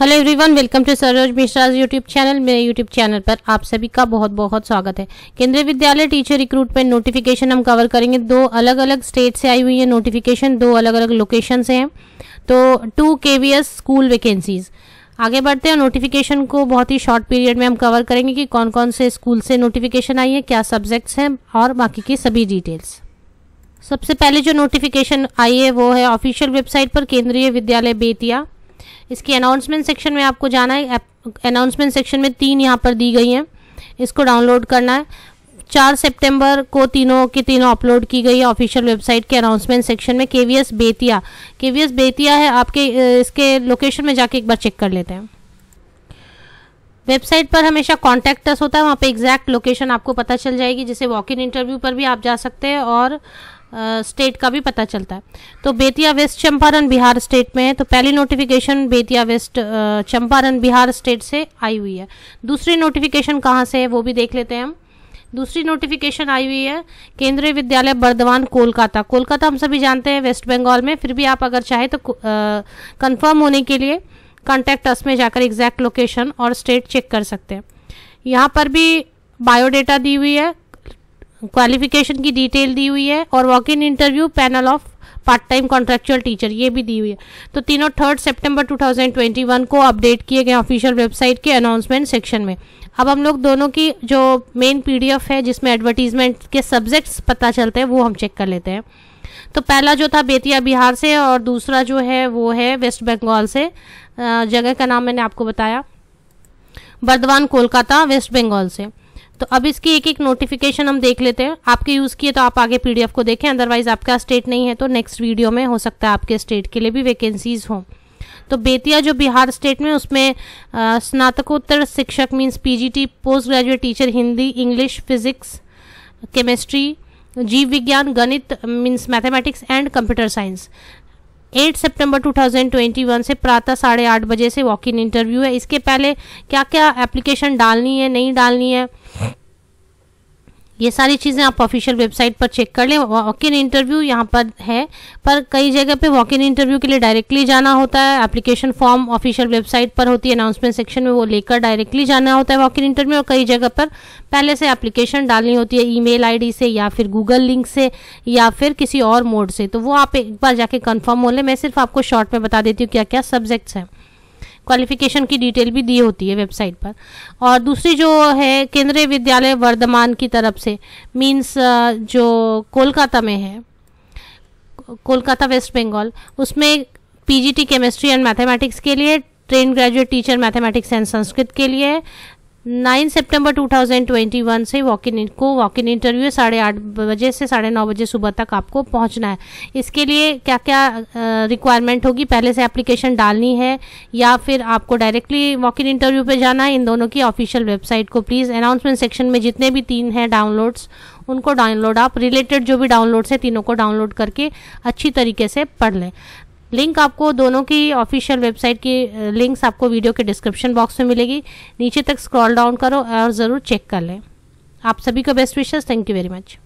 hello everyone welcome to Saroj Mishra YouTube channel मेरे YouTube channel पर आप सभी का बहुत बहुत स्वागत है Kendriya Vidyalaya teacher recruitment notification हम कवर करेंगे दो अलग अलग स्टेट से आई हुई है नोटिफिकेशन दो अलग अलग लोकेशन से हैं तो टू के स्कूल वैकेंसीज़ आगे बढ़ते हैं नोटिफिकेशन को बहुत ही शॉर्ट पीरियड में हम कवर करेंगे कि कौन कौन से स्कूल से नोटिफिकेशन आई है क्या सब्जेक्ट्स हैं और बाकी की सभी डिटेल्स सबसे पहले जो नोटिफिकेशन आई है वो है ऑफिशियल वेबसाइट पर केंद्रीय विद्यालय बेतिया इसकी अनाउंसमेंट सेक्शन में आपको जाना है अनाउंसमेंट सेक्शन में तीन यहाँ पर दी गई हैं इसको डाउनलोड करना है चार सितंबर को तीनों के तीनों अपलोड की गई है ऑफिशियल वेबसाइट के अनाउंसमेंट सेक्शन में के वी एस बेतिया के वी एस बेतिया है आपके इसके लोकेशन में जाके एक बार चेक कर लेते हैं वेबसाइट पर हमेशा कॉन्टैक्ट अस होता है वहाँ पे एग्जैक्ट लोकेशन आपको पता चल जाएगी जैसे वॉक इन इंटरव्यू पर भी आप जा सकते हैं और स्टेट uh, का भी पता चलता है तो बेतिया वेस्ट चंपारण बिहार स्टेट में है तो पहली notification Bettiah west uh, Champaran Bihar state से आई हुई है दूसरी नोटिफिकेशन कहाँ से है वो भी देख लेते हैं हम दूसरी नोटिफिकेशन आई हुई है केंद्रीय विद्यालय बर्दवान कोलकाता कोलकाता हम सभी जानते हैं वेस्ट बंगाल में फिर भी आप अगर चाहें तो कंफर्म uh, होने के लिए कॉन्टैक्ट अस में जाकर एग्जैक्ट लोकेशन और स्टेट चेक कर सकते हैं यहाँ पर भी बायोडेटा दी हुई है क्वालिफिकेशन की डिटेल दी हुई है और walk in interview panel of part time contractual teacher ये भी दी हुई है तो तीनों थर्ड सेप्टेम्बर 2021 को अपडेट किए गए ऑफिशियल वेबसाइट के अनाउंसमेंट सेक्शन में अब हम लोग दोनों की जो मेन पीडीएफ है जिसमें एडवर्टीजमेंट के सब्जेक्ट्स पता चलते हैं वो हम चेक कर लेते हैं तो पहला जो था बेतिया बिहार से और दूसरा जो है वो है वेस्ट बंगाल से जगह का नाम मैंने आपको बताया बर्दवान कोलकाता वेस्ट बंगाल से तो अब इसकी एक एक नोटिफिकेशन हम देख लेते हैं आपके यूज़ किए तो आप आगे पीडीएफ को देखें अदरवाइज आपका स्टेट नहीं है तो नेक्स्ट वीडियो में हो सकता है आपके स्टेट के लिए भी वैकेंसीज हों तो बेतिया जो बिहार स्टेट में उसमें स्नातकोत्तर शिक्षक means PGT post graduate teacher Hindi English physics chemistry जीव विज्ञान गणित means mathematics and computer science 8 सितंबर 2021 से प्रातः साढ़े आठ बजे से वॉक इन इंटरव्यू है इसके पहले क्या क्या एप्लीकेशन डालनी है नहीं डालनी है ये सारी चीज़ें आप ऑफिशियल वेबसाइट पर चेक कर लें वॉक इन इंटरव्यू यहाँ पर है पर कई जगह पे वॉक इन इंटरव्यू के लिए डायरेक्टली जाना होता है एप्लीकेशन फॉर्म ऑफिशियल वेबसाइट पर होती है अनाउंसमेंट सेक्शन में वो लेकर डायरेक्टली जाना होता है वॉक इन इंटरव्यू और कई जगह पर पहले से एप्लीकेशन डालनी होती है ई मेल से या फिर गूगल लिंक से या फिर किसी और मोड से तो वो आप एक बार जाके कन्फर्म हो लें मैं सिर्फ आपको शॉर्ट में बता देती हूँ क्या क्या सब्जेक्ट्स हैं क्वालिफिकेशन की डिटेल भी दी होती है वेबसाइट पर और दूसरी जो है केंद्रीय विद्यालय वर्धमान की तरफ से मीन्स जो कोलकाता में है कोलकाता वेस्ट बंगाल उसमें पीजीटी केमिस्ट्री एंड मैथमेटिक्स के लिए train graduate teacher mathematics and Sanskrit के लिए 9 सितंबर 2021 से वॉक इन को वॉक इन इंटरव्यू साढ़े आठ बजे से साढ़े नौ बजे सुबह तक आपको पहुंचना है इसके लिए क्या क्या रिक्वायरमेंट होगी पहले से एप्लीकेशन डालनी है या फिर आपको डायरेक्टली वॉक इन इंटरव्यू पे जाना है इन दोनों की ऑफिशियल वेबसाइट को प्लीज़ अनाउंसमेंट सेक्शन में जितने भी तीन हैं डाउनलोड्स उनको डाउनलोड आप रिलेटेड जो भी डाउनलोड्स हैं तीनों को डाउनलोड करके अच्छी तरीके से पढ़ लें लिंक आपको दोनों की ऑफिशियल वेबसाइट की लिंक्स आपको वीडियो के डिस्क्रिप्शन बॉक्स में मिलेगी नीचे तक स्क्रॉल डाउन करो और ज़रूर चेक कर लें आप सभी को बेस्ट विशेष थैंक यू वेरी मच